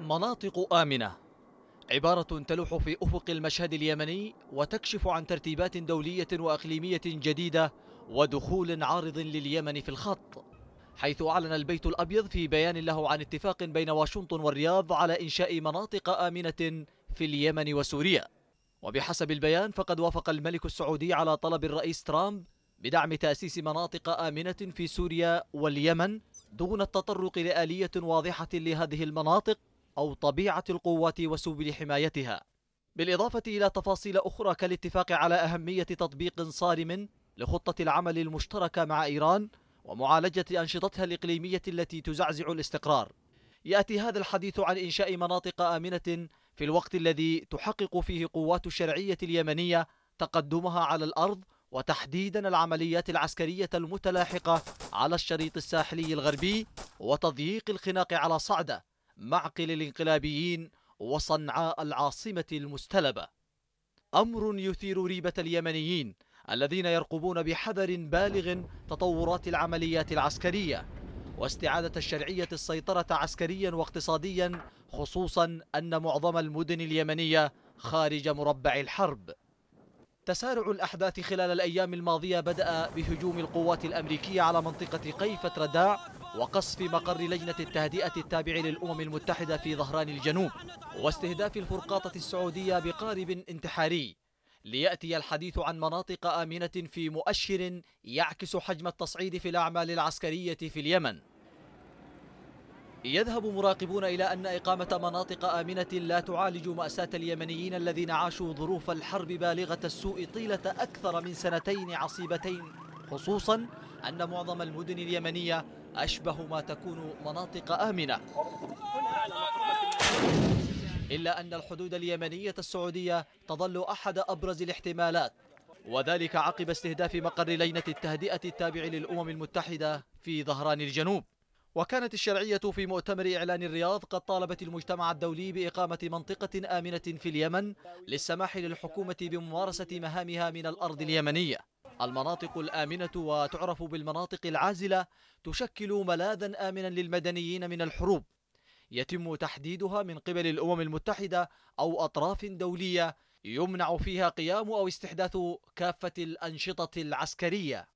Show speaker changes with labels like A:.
A: مناطق آمنة عبارة تلوح في أفق المشهد اليمني وتكشف عن ترتيبات دولية وأقليمية جديدة ودخول عارض لليمن في الخط حيث أعلن البيت الأبيض في بيان له عن اتفاق بين واشنطن والرياض على إنشاء مناطق آمنة في اليمن وسوريا وبحسب البيان فقد وافق الملك السعودي على طلب الرئيس ترامب بدعم تأسيس مناطق آمنة في سوريا واليمن دون التطرق لآلية واضحة لهذه المناطق أو طبيعة القوة وسبل حمايتها بالإضافة إلى تفاصيل أخرى كالاتفاق على أهمية تطبيق صارم لخطة العمل المشتركة مع إيران ومعالجة أنشطتها الإقليمية التي تزعزع الاستقرار يأتي هذا الحديث عن إنشاء مناطق آمنة في الوقت الذي تحقق فيه قوات الشرعية اليمنية تقدمها على الأرض وتحديدا العمليات العسكرية المتلاحقة على الشريط الساحلي الغربي وتضييق الخناق على صعدة معقل الانقلابيين وصنعاء العاصمة المستلبة أمر يثير ريبة اليمنيين الذين يرقبون بحذر بالغ تطورات العمليات العسكرية واستعادة الشرعية السيطرة عسكريا واقتصاديا خصوصا أن معظم المدن اليمنية خارج مربع الحرب تسارع الأحداث خلال الأيام الماضية بدأ بهجوم القوات الأمريكية على منطقة قيفة رداع وقصف مقر لجنة التهدئة التابع للأمم المتحدة في ظهران الجنوب واستهداف الفرقاطة السعودية بقارب انتحاري ليأتي الحديث عن مناطق آمنة في مؤشر يعكس حجم التصعيد في الأعمال العسكرية في اليمن يذهب مراقبون إلى أن إقامة مناطق آمنة لا تعالج مأساة اليمنيين الذين عاشوا ظروف الحرب بالغة السوء طيلة أكثر من سنتين عصيبتين خصوصا أن معظم المدن اليمنية أشبه ما تكون مناطق آمنة إلا أن الحدود اليمنية السعودية تظل أحد أبرز الاحتمالات وذلك عقب استهداف مقر لينة التهدئة التابع للأمم المتحدة في ظهران الجنوب وكانت الشرعية في مؤتمر إعلان الرياض قد طالبت المجتمع الدولي بإقامة منطقة آمنة في اليمن للسماح للحكومة بممارسة مهامها من الأرض اليمنية المناطق الآمنة وتعرف بالمناطق العازلة تشكل ملاذا آمنا للمدنيين من الحروب يتم تحديدها من قبل الأمم المتحدة أو أطراف دولية يمنع فيها قيام أو استحداث كافة الأنشطة العسكرية